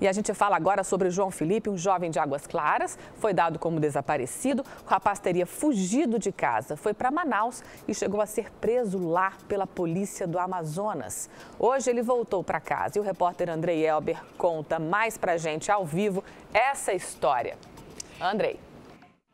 E a gente fala agora sobre João Felipe, um jovem de Águas Claras, foi dado como desaparecido. O rapaz teria fugido de casa, foi para Manaus e chegou a ser preso lá pela polícia do Amazonas. Hoje ele voltou para casa e o repórter Andrei Elber conta mais para gente ao vivo essa história. Andrei.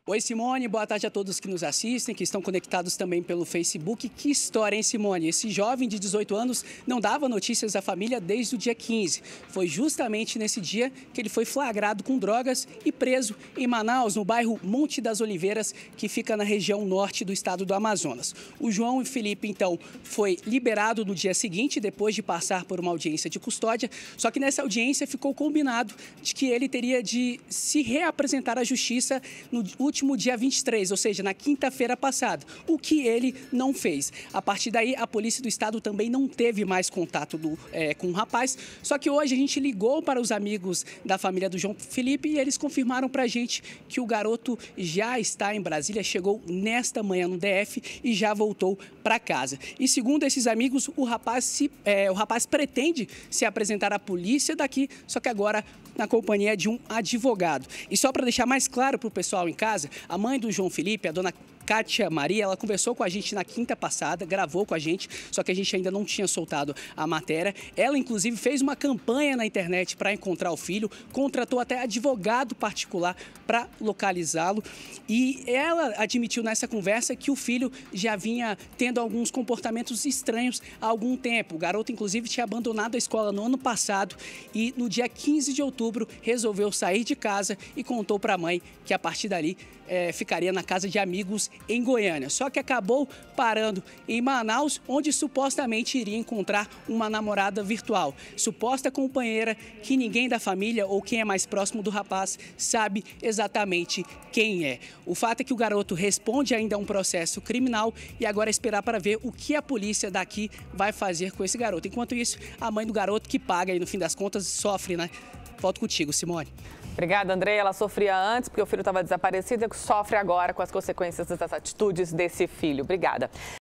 Oi, Simone. Boa tarde a todos que nos assistem, que estão conectados também pelo Facebook. Que história, hein, Simone? Esse jovem de 18 anos não dava notícias à família desde o dia 15. Foi justamente nesse dia que ele foi flagrado com drogas e preso em Manaus, no bairro Monte das Oliveiras, que fica na região norte do estado do Amazonas. O João e Felipe, então, foi liberado no dia seguinte, depois de passar por uma audiência de custódia. Só que nessa audiência ficou combinado de que ele teria de se reapresentar à justiça no último último dia 23, ou seja, na quinta-feira passada, o que ele não fez. A partir daí, a Polícia do Estado também não teve mais contato do, é, com o rapaz, só que hoje a gente ligou para os amigos da família do João Felipe e eles confirmaram para a gente que o garoto já está em Brasília, chegou nesta manhã no DF e já voltou para casa. E segundo esses amigos, o rapaz, se, é, o rapaz pretende se apresentar à polícia daqui, só que agora na companhia de um advogado. E só para deixar mais claro para o pessoal em casa, a mãe do João Felipe, a dona Kátia Maria, ela conversou com a gente na quinta passada, gravou com a gente, só que a gente ainda não tinha soltado a matéria. Ela, inclusive, fez uma campanha na internet para encontrar o filho, contratou até advogado particular para localizá-lo e ela admitiu nessa conversa que o filho já vinha tendo alguns comportamentos estranhos há algum tempo. O garoto, inclusive, tinha abandonado a escola no ano passado e no dia 15 de outubro resolveu sair de casa e contou para a mãe que a partir dali é, ficaria na casa de amigos em Goiânia. Só que acabou parando em Manaus, onde supostamente iria encontrar uma namorada virtual. Suposta companheira que ninguém da família ou quem é mais próximo do rapaz sabe exatamente quem é. O fato é que o garoto responde ainda a um processo criminal e agora é esperar para ver o que a polícia daqui vai fazer com esse garoto. Enquanto isso, a mãe do garoto que paga e no fim das contas sofre, né? Volto contigo, Simone. Obrigada, André. Ela sofria antes porque o filho estava desaparecido e sofre agora com as consequências das atitudes desse filho. Obrigada.